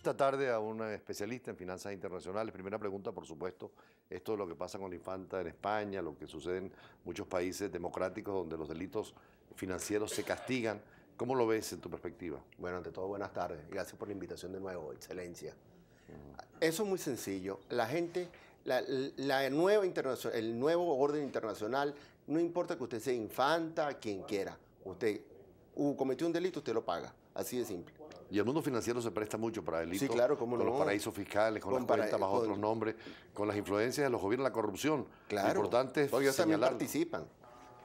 Esta tarde a una especialista en finanzas internacionales. Primera pregunta, por supuesto, esto de lo que pasa con la infanta en España, lo que sucede en muchos países democráticos donde los delitos financieros se castigan. ¿Cómo lo ves en tu perspectiva? Bueno, ante todo, buenas tardes. Gracias por la invitación de nuevo, excelencia. Eso es muy sencillo. La gente, la, el nuevo orden internacional, no importa que usted sea infanta, quien quiera, usted cometió un delito, usted lo paga. Así de simple. Y el mundo financiero se presta mucho para delitos, claro, con los paraísos fiscales, con, los las para... cuentas bajo otros nombres, con las influencias de los gobiernos, la corrupción. Claro. también participan.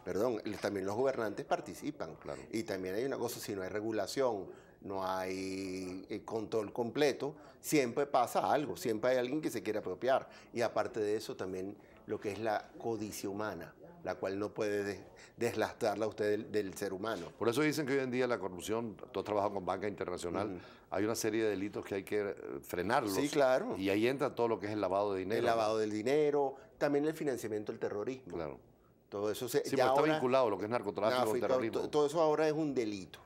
Perdón, también los gobernantes participan. Y también hay una cosa, si no hay regulación, no hay eh, control completo, siempre pasa algo, siempre hay alguien que se quiere apropiar. Y aparte de eso también lo que es la codicia humana, la cual no puede deslastrarla a usted del, ser humano. Por eso dicen que hoy en día la corrupción, tú has trabajado con Banca Internacional, hay una serie de delitos que hay que eh, frenarlos. Sí, claro. Y ahí entra todo lo que es el lavado de dinero. El lavado del dinero, también el financiamiento del terrorismo. Claro. Todo eso se, pues está vinculado lo que es narcotráfico, y terrorismo. Todo eso ahora es un delito.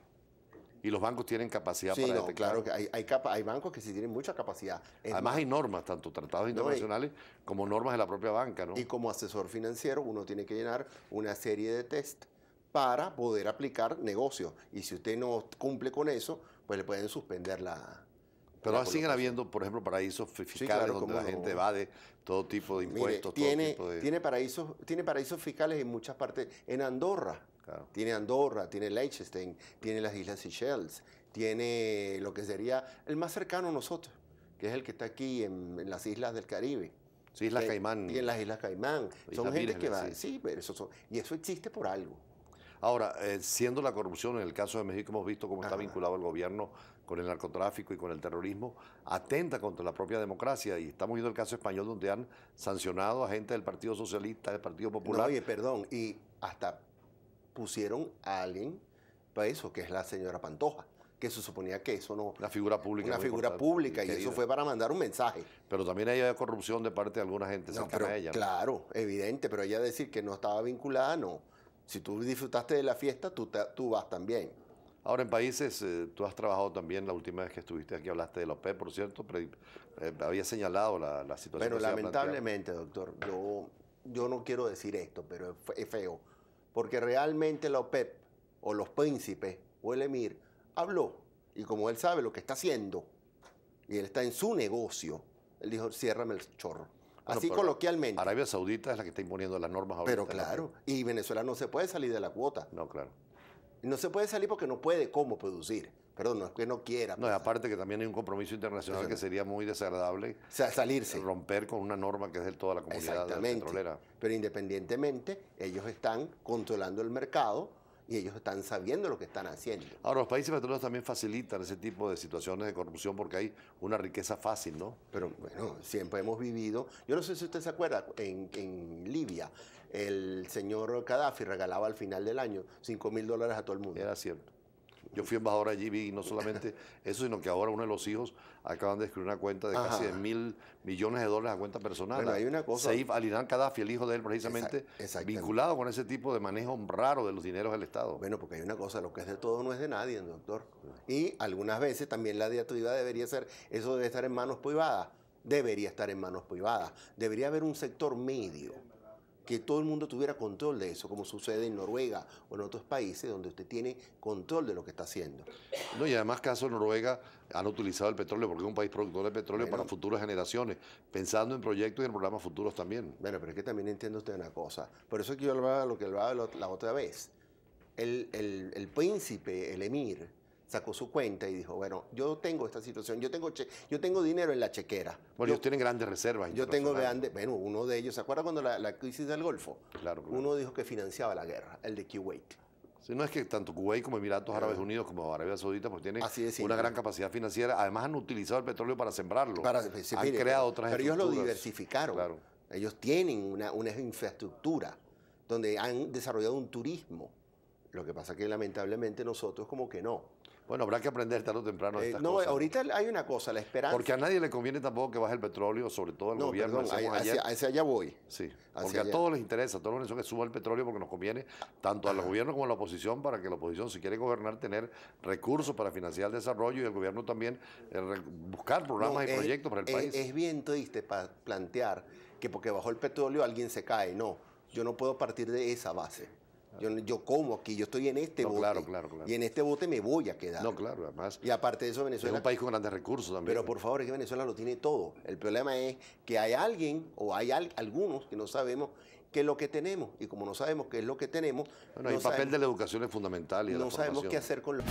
Y los bancos tienen capacidad para no, detectar. claro hay, hay, bancos que sí tienen mucha capacidad. Además hay normas, tanto tratados internacionales como normas de la propia banca, ¿no? Y como asesor financiero uno tiene que llenar una serie de test para poder aplicar negocios. Y si usted no cumple con eso, pues le pueden suspender la, pero siguen habiendo, por ejemplo, paraísos fiscales donde la gente evade todo tipo de impuestos. todo tipo de... tiene, paraísos, tiene paraísos fiscales en muchas partes. En Andorra tiene Andorra, tiene Liechtenstein, tiene las Islas Seychelles, tiene lo que sería el más cercano a nosotros, que es el que está aquí en, las islas del Caribe. Sí, Islas Caimán. Y en las Islas Caimán. son gente que va. Sí, pero eso y eso existe por algo. Ahora, eh, siendo la corrupción, en el caso de México hemos visto cómo está vinculado el gobierno con el narcotráfico y con el terrorismo, atenta contra la propia democracia. Y estamos viendo el caso español donde han sancionado a gente del Partido Socialista, del Partido Popular. oye, perdón, y hasta pusieron a alguien para eso, que es la señora Pantoja que se suponía que eso no... la figura pública. Una figura pública, y, eso fue para mandar un mensaje. Pero también hay corrupción de parte de alguna gente no, ella. Claro, evidente, pero ella decir que no estaba vinculada, no. Si tú disfrutaste de la fiesta, tú, tú vas también. Ahora, en países, eh, tú has trabajado también, la última vez que estuviste aquí hablaste de la OPE, por cierto, eh, había señalado la, situación. Pero lamentablemente, doctor, yo, yo no quiero decir esto, pero es feo porque realmente la OPEP o los príncipes o el emir habló y como él sabe lo que está haciendo y él está en su negocio, él dijo, ciérrame el chorro. Así coloquialmente. Arabia Saudita es la que está imponiendo las normas Pero claro, y Venezuela no se puede salir de la cuota. No, claro. No se puede salir porque no puede cómo producir. Perdón, no es que no quiera. No, pues. aparte que también hay un compromiso internacional que sería muy desagradable. salirse. Romper con una norma que es de toda la comunidad Exactamente. Pero independientemente, ellos están controlando el mercado y ellos están sabiendo lo que están haciendo. Ahora, los países petroleros también facilitan ese tipo de situaciones de corrupción porque hay una riqueza fácil, ¿no? Pero bueno, siempre hemos vivido. Yo no sé si usted se acuerda, en, en Libia, el señor Gaddafi regalaba al final del año 5 mil dólares a todo el mundo. Era cierto. Yo fui embajador allí vi no solamente eso, sino que ahora uno de los hijos acaban de escribir una cuenta de casi mil millones de dólares a cuenta personal. Pero hay una cosa. Saif Al-Irán Gaddafi, el hijo de él precisamente, vinculado con ese tipo de manejo raro de los dineros del Estado. Bueno, porque hay una cosa, lo que es de todo no es de nadie, doctor. Y algunas veces también la diatriba debería ser, eso debe estar en manos privadas. Debería estar en manos privadas. Debería haber un sector medio que todo el mundo tuviera control de eso, como sucede en Noruega o en otros países donde usted tiene control de lo que está haciendo. No, y además caso Noruega han utilizado el petróleo porque es un país productor de petróleo para futuras generaciones, pensando en proyectos y en programas futuros también. Bueno, pero es que también entiendo usted una cosa. Por eso es que yo hablaba lo que hablaba la otra vez. El, el príncipe, el emir, sacó su cuenta y dijo, bueno, yo tengo esta situación, yo tengo, yo tengo dinero en la chequera. Bueno, ellos tienen grandes reservas. Yo tengo grandes, bueno, uno de ellos, ¿se acuerda cuando la, crisis del Golfo? Claro, Uno dijo que financiaba la guerra, el de Kuwait. Si no es que tanto Kuwait como Emiratos Árabes Unidos como Arabia Saudita pues tienen una gran capacidad financiera. Además han utilizado el petróleo para sembrarlo. Para, han creado otras Pero ellos lo diversificaron. Ellos tienen una, una infraestructura donde han desarrollado un turismo. Lo que pasa que lamentablemente nosotros como que no. Bueno, habrá que aprender tarde o temprano. Eh, estas no, ahorita hay una cosa, la esperanza. Porque a nadie le conviene tampoco que baje el petróleo, sobre todo al no, gobierno. Perdón, hacia, allá voy. Sí, porque a todos les interesa, a todos les interesa que suba el petróleo porque nos conviene tanto a los gobiernos como a la oposición para que la oposición, si quiere gobernar, tener recursos para financiar el desarrollo y el gobierno también eh, buscar programas y proyectos para el país. Es bien triste para plantear que porque bajó el petróleo alguien se cae. No, yo no puedo partir de esa base. Yo, como aquí, yo estoy en este bote. Claro, Y en este bote me voy a quedar. No, claro, además. Y aparte de eso, Venezuela. Es un país con grandes recursos también. Pero por favor, es que Venezuela lo tiene todo. El problema es que hay alguien, o hay algunos que no sabemos qué es lo que tenemos. Y como no sabemos qué es lo que tenemos. Bueno, no el papel de la educación es fundamental y No sabemos qué hacer con lo.